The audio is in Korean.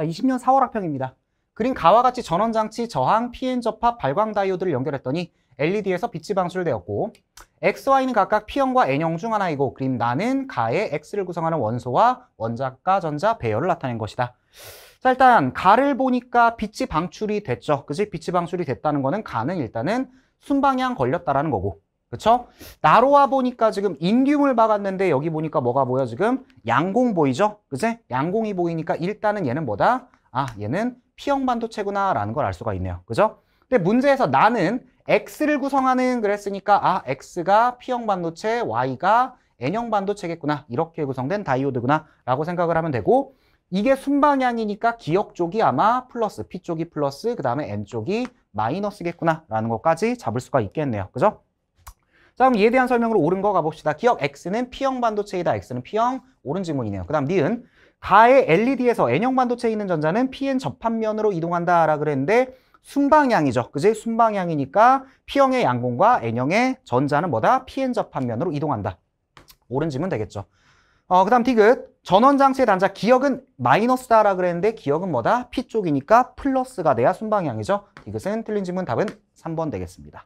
자, 20년 4월 학평입니다. 그림 가와 같이 전원장치, 저항, PN 접합, 발광 다이오드를 연결했더니 LED에서 빛이 방출되었고 XY는 각각 P형과 N형 중 하나이고 그림 나는 가의 X를 구성하는 원소와 원자과 전자 배열을 나타낸 것이다. 자 일단 가를 보니까 빛이 방출이 됐죠. 그치 빛이 방출이 됐다는 거는 가는 일단은 순방향 걸렸다라는 거고 그렇죠? 나로와 보니까 지금 인규물 박았는데 여기 보니까 뭐가 보여 지금? 양공 보이죠? 그치? 양공이 보이니까 일단은 얘는 뭐다? 아 얘는 P형 반도체구나 라는 걸 알 수가 있네요. 그죠? 근데 문제에서 나는 X를 구성하는 그랬으니까 아 X가 P형 반도체, Y가 N형 반도체겠구나 이렇게 구성된 다이오드구나 라고 생각을 하면 되고 이게 순방향이니까 기억 쪽이 아마 플러스, P 쪽이 플러스, 그 다음에 N 쪽이 마이너스겠구나 라는 것까지 잡을 수가 있겠네요. 그죠? 자 그럼 얘에 대한 설명으로 옳은 거 가봅시다. 기억 X는 P형 반도체이다. X는 P형 옳은 지문이네요. 그 다음 니은 가의 LED에서 N형 반도체에 있는 전자는 PN 접합면으로 이동한다 라 그랬는데 순방향이죠. 그지? 순방향이니까 P형의 양공과 N형의 전자는 뭐다? PN 접합면으로 이동한다. 옳은 지문 되겠죠. 어, 그 다음 디귿. 전원장치의 단자 기억은 마이너스다라 그랬는데 기억은 뭐다? P쪽이니까 플러스가 돼야 순방향이죠. 디귿은 틀린 지문 답은 3번 되겠습니다.